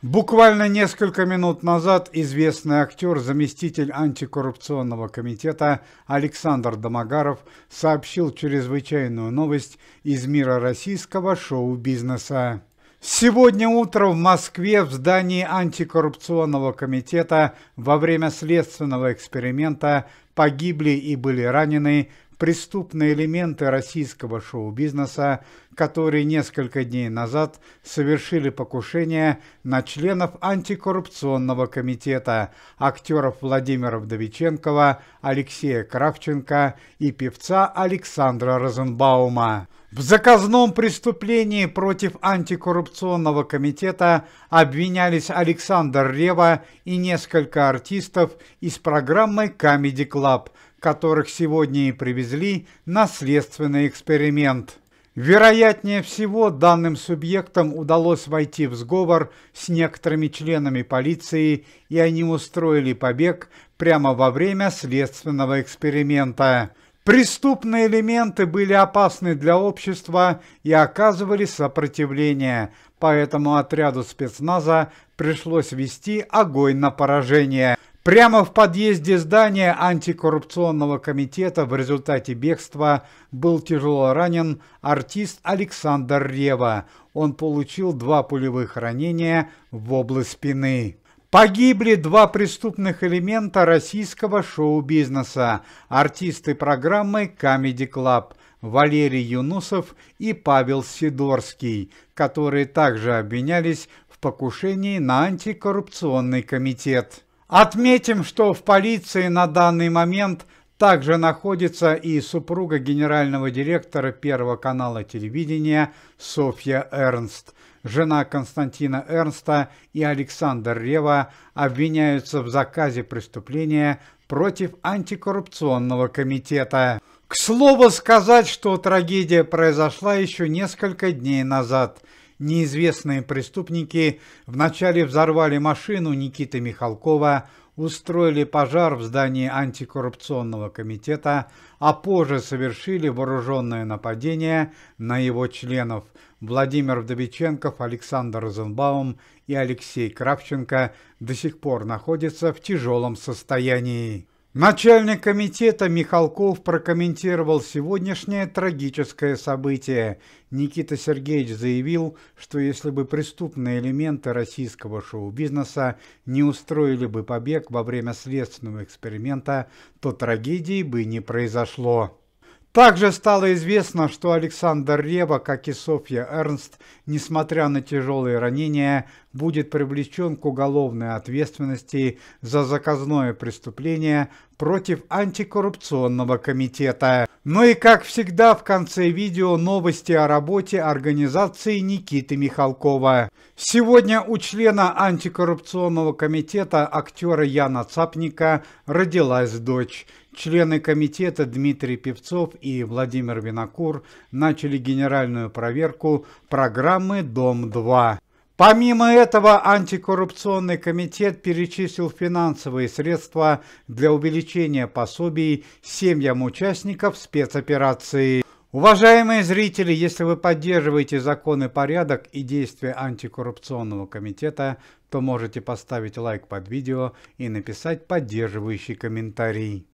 Буквально несколько минут назад известный актер, заместитель антикоррупционного комитета Александр Домогаров сообщил чрезвычайную новость из мира российского шоу-бизнеса. Сегодня утром в Москве в здании антикоррупционного комитета во время следственного эксперимента погибли и были ранены преступные элементы российского шоу-бизнеса, которые несколько дней назад совершили покушение на членов антикоррупционного комитета, актеров Владимира Вдовиченкова, Алексея Кравченко и певца Александра Розенбаума. В заказном преступлении против антикоррупционного комитета обвинялись Александр Рева и несколько артистов из программы Comedy Club – которых сегодня и привезли на следственный эксперимент. Вероятнее всего, данным субъектам удалось войти в сговор с некоторыми членами полиции, и они устроили побег прямо во время следственного эксперимента. Преступные элементы были опасны для общества и оказывали сопротивление, поэтому отряду спецназа пришлось вести огонь на поражение – Прямо в подъезде здания антикоррупционного комитета в результате бегства был тяжело ранен артист Александр Рева. Он получил два пулевых ранения в область спины. Погибли два преступных элемента российского шоу-бизнеса, артисты программы Comedy Club Валерий Юнусов и Павел Сидорский, которые также обвинялись в покушении на антикоррупционный комитет. Отметим, что в полиции на данный момент также находится и супруга генерального директора Первого канала телевидения Софья Эрнст. Жена Константина Эрнста и Александр Рева обвиняются в заказе преступления против антикоррупционного комитета. К слову сказать, что трагедия произошла еще несколько дней назад – неизвестные преступники вначале взорвали машину Никиты Михалкова, устроили пожар в здании антикоррупционного комитета, а позже совершили вооруженное нападение на его членов Владимир Вдовиченков, Александр Розенбаум и Алексей Кравченко до сих пор находятся в тяжелом состоянии. Начальник комитета Михалков прокомментировал сегодняшнее трагическое событие. Никита Сергеевич заявил, что если бы преступные элементы российского шоу-бизнеса не устроили бы побег во время следственного эксперимента, то трагедии бы не произошло. Также стало известно, что Александр Рева, как и Софья Эрнст, несмотря на тяжелые ранения, будет привлечен к уголовной ответственности за заказное преступление против антикоррупционного комитета. Ну и как всегда в конце видео новости о работе организации Никиты Михалкова. Сегодня у члена антикоррупционного комитета актера Яна Цапника родилась дочь. Члены комитета Дмитрий Певцов и Владимир Винокур начали генеральную проверку программы «Дом-2». Помимо этого, антикоррупционный комитет перечислил финансовые средства для увеличения пособий семьям участников спецоперации. Уважаемые зрители, если вы поддерживаете закон и порядок и действия антикоррупционного комитета, то можете поставить лайк под видео и написать поддерживающий комментарий.